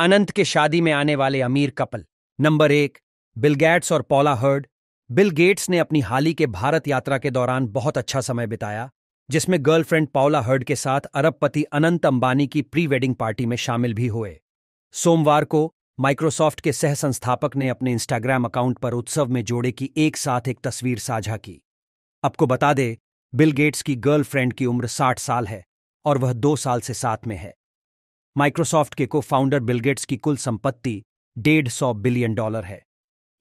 अनंत के शादी में आने वाले अमीर कपल नंबर एक बिल गेट्स और पौला हर्ड बिल गेट्स ने अपनी हाल ही के भारत यात्रा के दौरान बहुत अच्छा समय बिताया जिसमें गर्लफ्रेंड पौला हर्ड के साथ अरबपति अनंत अंबानी की प्री वेडिंग पार्टी में शामिल भी हुए सोमवार को माइक्रोसॉफ्ट के सह संस्थापक ने अपने इंस्टाग्राम अकाउंट पर उत्सव में जोड़े की एक साथ एक तस्वीर साझा की आपको बता दे बिल गेट्स की गर्लफ्रेंड की उम्र साठ साल है और वह दो साल से साथ में है माइक्रोसॉफ्ट के को फाउंडर बिलगेट्स की कुल संपत्ति डेढ़ सौ बिलियन डॉलर है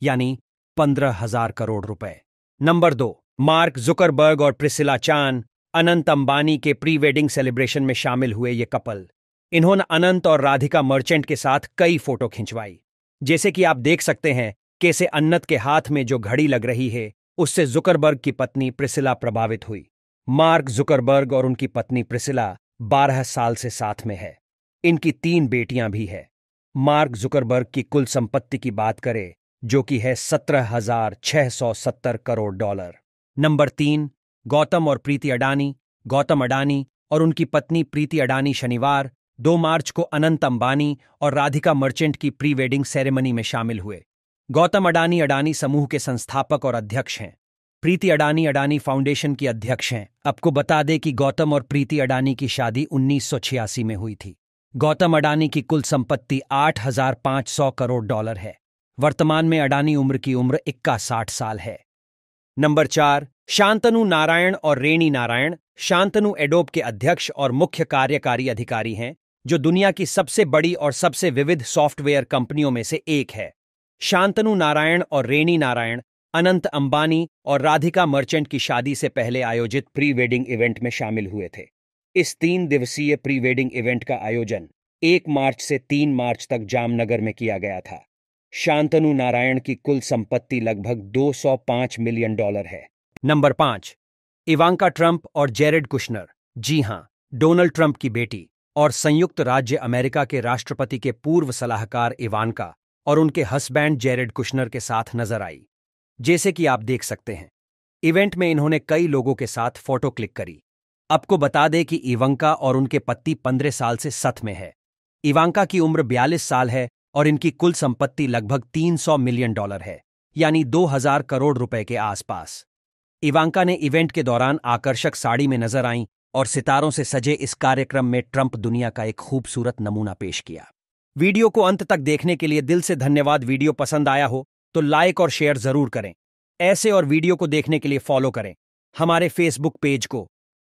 यानी पंद्रह हजार करोड़ रुपए नंबर दो मार्क जुकरबर्ग और प्रिसिला चान अनंत अंबानी के प्री वेडिंग सेलिब्रेशन में शामिल हुए ये कपल इन्होंने अनंत और राधिका मर्चेंट के साथ कई फोटो खिंचवाई जैसे कि आप देख सकते हैं कैसे अन्नत के हाथ में जो घड़ी लग रही है उससे जुकरबर्ग की पत्नी प्रिसिला प्रभावित हुई मार्क जुकरबर्ग और उनकी पत्नी प्रिसिला बारह साल से साथ में है इनकी तीन बेटियां भी है मार्क जुकरबर्ग की कुल संपत्ति की बात करें जो कि है सत्रह हजार छह सौ सत्तर करोड़ डॉलर नंबर तीन गौतम और प्रीति अडानी गौतम अडानी और उनकी पत्नी प्रीति अडानी शनिवार दो मार्च को अनंत अंबानी और राधिका मर्चेंट की प्री वेडिंग सेरेमनी में शामिल हुए गौतम अडानी अडानी समूह के संस्थापक और अध्यक्ष हैं प्रीति अडानी अडानी फाउंडेशन की अध्यक्ष हैं आपको बता दें कि गौतम और प्रीति अडानी की शादी उन्नीस में हुई थी गौतम अडानी की कुल संपत्ति 8,500 करोड़ डॉलर है वर्तमान में अडानी उम्र की उम्र इक्का साठ साल है नंबर चार शांतनु नारायण और रेणी नारायण शांतनु एडोब के अध्यक्ष और मुख्य कार्यकारी अधिकारी हैं जो दुनिया की सबसे बड़ी और सबसे विविध सॉफ्टवेयर कंपनियों में से एक है शांतनु नारायण और रेणी नारायण अनंत अंबानी और राधिका मर्चेंट की शादी से पहले आयोजित प्री वेडिंग इवेंट में शामिल हुए थे इस तीन दिवसीय प्री वेडिंग इवेंट का आयोजन एक मार्च से तीन मार्च तक जामनगर में किया गया था शांतनु नारायण की कुल संपत्ति लगभग 205 मिलियन डॉलर है नंबर पांच इवांका ट्रंप और जेरेड कुशनर जी हां डोनाल्ड ट्रंप की बेटी और संयुक्त राज्य अमेरिका के राष्ट्रपति के पूर्व सलाहकार इवानका और उनके हस्बैंड जेरेड कुशनर के साथ नजर आई जैसे कि आप देख सकते हैं इवेंट में इन्होंने कई लोगों के साथ फोटो क्लिक करी आपको बता दें कि इवंका और उनके पति पंद्रह साल से सथ में है इवांका की उम्र बयालीस साल है और इनकी कुल संपत्ति लगभग 300 मिलियन डॉलर है यानी 2000 करोड़ रुपए के आसपास इवांका ने इवेंट के दौरान आकर्षक साड़ी में नजर आईं और सितारों से सजे इस कार्यक्रम में ट्रंप दुनिया का एक खूबसूरत नमूना पेश किया वीडियो को अंत तक देखने के लिए दिल से धन्यवाद वीडियो पसंद आया हो तो लाइक और शेयर जरूर करें ऐसे और वीडियो को देखने के लिए फॉलो करें हमारे फेसबुक पेज को